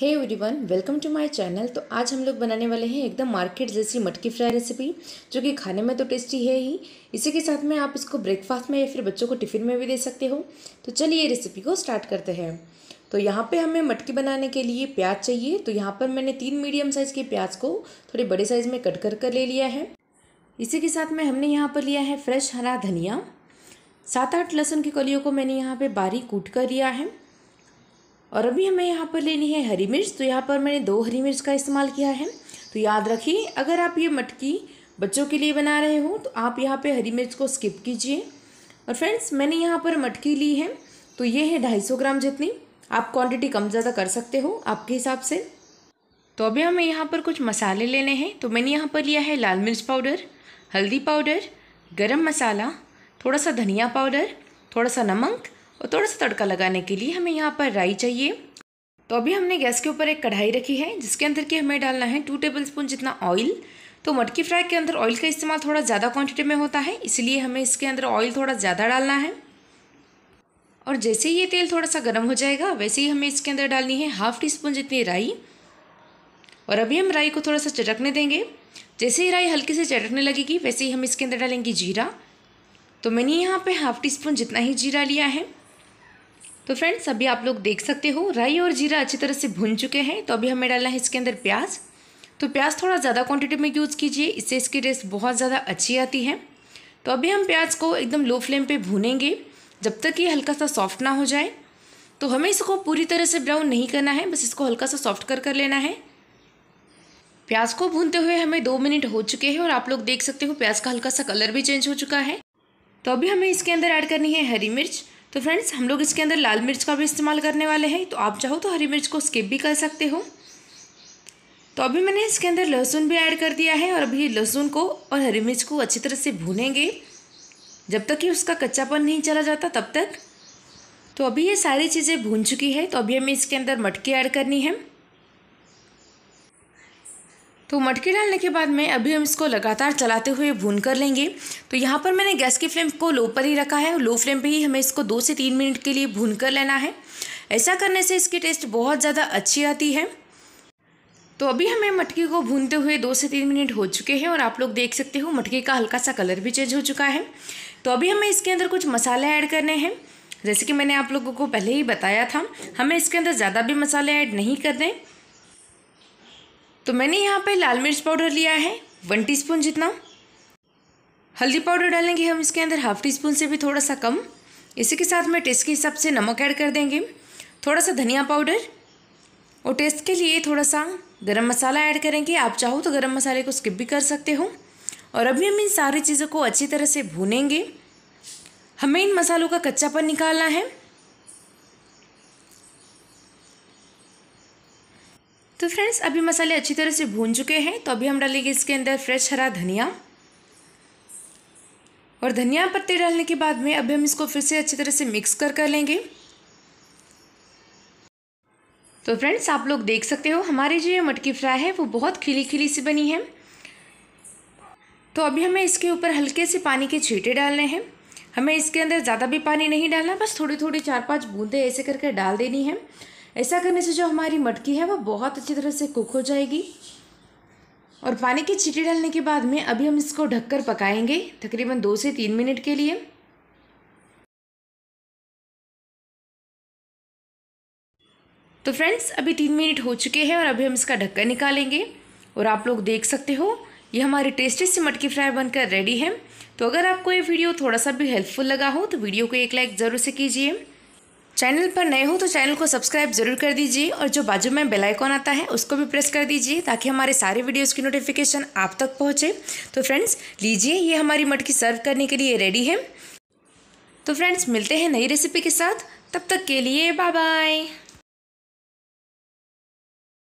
hey everyone welcome to my channel तो आज हम लोग बनाने वाले हैं एकदम मार्केट जैसी मटकी फ्राई रेसिपी जो कि खाने में तो टेस्टी है ही इसी के साथ में आप इसको ब्रेकफास्ट में या फिर बच्चों को टिफ़िन में भी दे सकते हो तो चलिए रेसिपी को स्टार्ट करते हैं तो यहाँ पे हमें मटकी बनाने के लिए प्याज चाहिए तो यहाँ पर मैंने तीन मीडियम साइज़ के प्याज को थोड़े बड़े साइज़ में कट कर कर ले लिया है इसी के साथ में हमने यहाँ पर लिया है फ्रेश हरा धनिया सात आठ लहसुन की कलियों को मैंने यहाँ पर बारीक कूट कर लिया है और अभी हमें यहाँ पर लेनी है हरी मिर्च तो यहाँ पर मैंने दो हरी मिर्च का इस्तेमाल किया है तो याद रखिए अगर आप ये मटकी बच्चों के लिए बना रहे हो तो आप यहाँ पे हरी मिर्च को स्किप कीजिए और फ्रेंड्स मैंने यहाँ पर मटकी ली है तो ये है ढाई सौ ग्राम जितनी आप क्वांटिटी कम ज़्यादा कर सकते हो आपके हिसाब से तो अभी हमें यहाँ पर कुछ मसाले लेने हैं तो मैंने यहाँ पर लिया है लाल मिर्च पाउडर हल्दी पाउडर गरम मसाला थोड़ा सा धनिया पाउडर थोड़ा सा नमक और थोड़ा सा तड़का लगाने के लिए हमें यहाँ पर राई चाहिए तो अभी हमने गैस के ऊपर एक कढ़ाई रखी है जिसके अंदर की हमें डालना है टू टेबल स्पून जितना ऑयल तो मटकी फ्राई के अंदर ऑयल का इस्तेमाल थोड़ा ज़्यादा क्वांटिटी में होता है इसलिए हमें इसके अंदर ऑयल थोड़ा ज़्यादा डालना है और जैसे ही ये तेल थोड़ा सा गर्म हो जाएगा वैसे ही हमें इसके अंदर डालनी है हाफ टी स्पून जितनी राई और अभी हम राई को थोड़ा सा चटकने देंगे जैसे ही राई हल्की से चटकने लगेगी वैसे ही हम इसके अंदर डालेंगे जीरा तो मैंने यहाँ पर हाफ टी स्पून जितना ही जीरा लिया है तो फ्रेंड्स अभी आप लोग देख सकते हो राई और जीरा अच्छी तरह से भुन चुके हैं तो अभी हमें डालना है इसके अंदर प्याज तो प्याज थोड़ा ज़्यादा क्वांटिटी में यूज़ कीजिए इससे इसकी टेस्ट बहुत ज़्यादा अच्छी आती है तो अभी हम प्याज को एकदम लो फ्लेम पे भूनेंगे जब तक ये हल्का सा सॉफ्ट ना हो जाए तो हमें इसको पूरी तरह से ब्राउन नहीं करना है बस इसको हल्का सा सॉफ्ट कर कर लेना है प्याज को भूनते हुए हमें दो मिनट हो चुके हैं और आप लोग देख सकते हो प्याज का हल्का सा कलर भी चेंज हो चुका है तो अभी हमें इसके अंदर ऐड करनी है हरी मिर्च तो फ्रेंड्स हम लोग इसके अंदर लाल मिर्च का भी इस्तेमाल करने वाले हैं तो आप चाहो तो हरी मिर्च को स्किप भी कर सकते हो तो अभी मैंने इसके अंदर लहसुन भी ऐड कर दिया है और अभी लहसुन को और हरी मिर्च को अच्छी तरह से भूनेंगे जब तक कि उसका कच्चापन नहीं चला जाता तब तक तो अभी ये सारी चीज़ें भून चुकी है तो अभी हमें इसके अंदर मटकी ऐड करनी है तो मटकी डालने के बाद में अभी हम इसको लगातार चलाते हुए भून कर लेंगे तो यहाँ पर मैंने गैस की फ्लेम को लो पर ही रखा है लो फ्लेम पे ही हमें इसको दो से तीन मिनट के लिए भून कर लेना है ऐसा करने से इसकी टेस्ट बहुत ज़्यादा अच्छी आती है तो अभी हमें मटकी को भूनते हुए दो से तीन मिनट हो चुके हैं और आप लोग देख सकते हो मटकी का हल्का सा कलर भी चेंज हो चुका है तो अभी हमें इसके अंदर कुछ मसाले ऐड करने हैं जैसे कि मैंने आप लोगों को पहले ही बताया था हमें इसके अंदर ज़्यादा भी मसाले ऐड नहीं करने तो मैंने यहाँ पे लाल मिर्च पाउडर लिया है वन टीस्पून जितना हल्दी पाउडर डालेंगे हम इसके अंदर हाफ टी स्पून से भी थोड़ा सा कम इसी के साथ में टेस्ट के हिसाब से नमक ऐड कर देंगे थोड़ा सा धनिया पाउडर और टेस्ट के लिए थोड़ा सा गरम मसाला ऐड करेंगे आप चाहो तो गरम मसाले को स्किप भी कर सकते हो और अभी हम इन सारी चीज़ों को अच्छी तरह से भूनेंगे हमें इन मसालों का कच्चापन निकालना है तो फ्रेंड्स अभी मसाले अच्छी तरह से भून चुके हैं तो अभी हम डालेंगे इसके अंदर फ्रेश हरा धनिया और धनिया पत्ते डालने के बाद में अभी हम इसको फिर से अच्छी तरह से मिक्स कर कर लेंगे तो फ्रेंड्स आप लोग देख सकते हो हमारी जो ये मटकी फ्राई है वो बहुत खिली खिली सी बनी है तो अभी हमें इसके ऊपर हल्के से पानी के छीटे डालने हैं हमें इसके अंदर ज़्यादा भी पानी नहीं डालना बस थोड़ी थोड़ी चार पांच बूंदे ऐसे करके डाल देनी है ऐसा करने से जो हमारी मटकी है वह बहुत अच्छी तरह से कुक हो जाएगी और पानी की छीटी डालने के बाद में अभी हम इसको ढककर पकाएंगे तकरीबन दो से तीन मिनट के लिए तो फ्रेंड्स अभी तीन मिनट हो चुके हैं और अभी हम इसका ढक्कन निकालेंगे और आप लोग देख सकते हो ये हमारी टेस्टी सी मटकी फ्राई बनकर रेडी है तो अगर आपको ये वीडियो थोड़ा सा भी हेल्पफुल लगा हो तो वीडियो को एक लाइक ज़रूर से कीजिए चैनल पर नए हो तो चैनल को सब्सक्राइब जरूर कर दीजिए और जो बाजू में बेल आइकॉन आता है उसको भी प्रेस कर दीजिए ताकि हमारे सारे वीडियोस की नोटिफिकेशन आप तक पहुंचे तो फ्रेंड्स लीजिए ये हमारी मटकी सर्व करने के लिए रेडी है तो फ्रेंड्स मिलते हैं नई रेसिपी के साथ तब तक के लिए बाय बाय